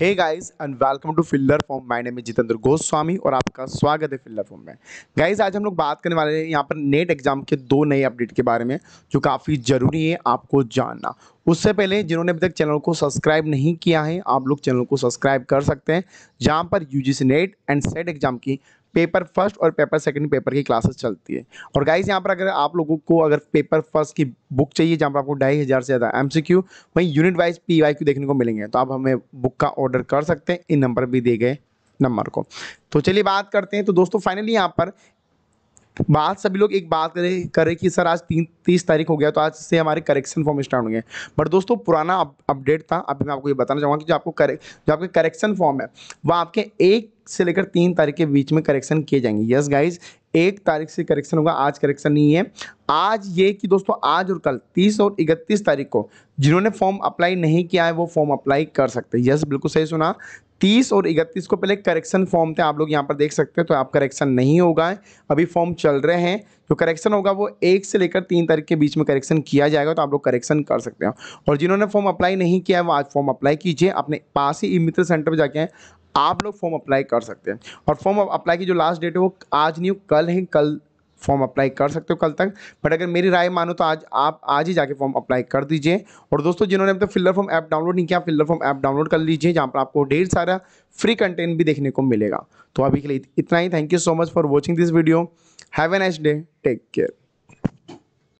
hey guys and welcome to filler form my name Jitendra Goswami और आपका स्वागत है फिल्लर फॉर्म में गाइस आज हम लोग बात करने वाले हैं यहाँ पर नेट एग्जाम के दो नए अपडेट के बारे में जो काफ़ी ज़रूरी है आपको जानना उससे पहले जिन्होंने अभी तक चैनल को सब्सक्राइब नहीं किया है आप लोग चैनल को सब्सक्राइब कर सकते हैं जहाँ पर U G NET and SET exam की पेपर फर्स्ट और पेपर सेकंड पेपर की क्लासेस चलती है और गाइस यहाँ पर अगर आप लोगों को अगर पेपर फर्स्ट की बुक चाहिए जहाँ पर आपको ढाई हज़ार से ज़्यादा एम क्यू वहीं unit wise P Y Q देखने को मिलेंगे तो आप हमें बुक का ऑर्डर कर सकते हैं इन नंबर भी दिए गए नंबर को तो चलिए बात करते हैं तो दोस्तों फाइनली यहाँ पर बात सभी लोग एक बात करें करें कि सर आज तीन तीस तारीख हो गया तो आज से हमारे करेक्शन फॉर्म स्टार्ट होंगे बट दोस्तों पुराना अपडेट था अभी मैं आपको ये बताना चाहूँगा कि जो आपको करे जो आपके करेक्शन फॉर्म है वह आपके एक से लेकर तीन तारीख के बीच में करेक्शन किए जाएंगे यस गाइज एक तारीख से करेक्शन होगा आज करेक्शन नहीं है आज ये कि दोस्तों आज और कल 30 और 31 तारीख को जिन्होंने फॉर्म अप्लाई नहीं किया है वो फॉर्म अप्लाई कर सकते हैं यस बिल्कुल सही सुना 30 और 31 को पहले करेक्शन फॉर्म थे आप लोग यहाँ पर देख सकते हैं तो आप करेक्शन नहीं होगा अभी फॉर्म चल रहे हैं जो करेक्शन होगा वो एक से लेकर तीन तारीख के बीच में करेक्शन किया जाएगा तो आप लोग करेक्शन कर सकते हो और जिन्होंने फॉर्म अप्लाई नहीं किया है वो आज फॉर्म अप्लाई कीजिए अपने पास ही ई मित्र सेंटर पर जाके आप लोग फॉर्म अप्लाई कर सकते हैं और फॉर्म अप्लाई की जो लास्ट डेट है वो आज नहीं हो कल है कल फॉर्म अप्लाई कर सकते हो कल तक बट अगर मेरी राय मानो तो आज आप आज ही जाके फॉर्म अप्लाई कर दीजिए और दोस्तों जिन्होंने अब तक तो फॉर्म ऐप डाउनलोड नहीं किया फिल्लर फॉर्म ऐप डाउनलोड कर लीजिए जहाँ पर आपको ढेर सारा फ्री कंटेंट भी देखने को मिलेगा तो अभी के लिए इतना ही thank you so much for watching this video have a nice day take care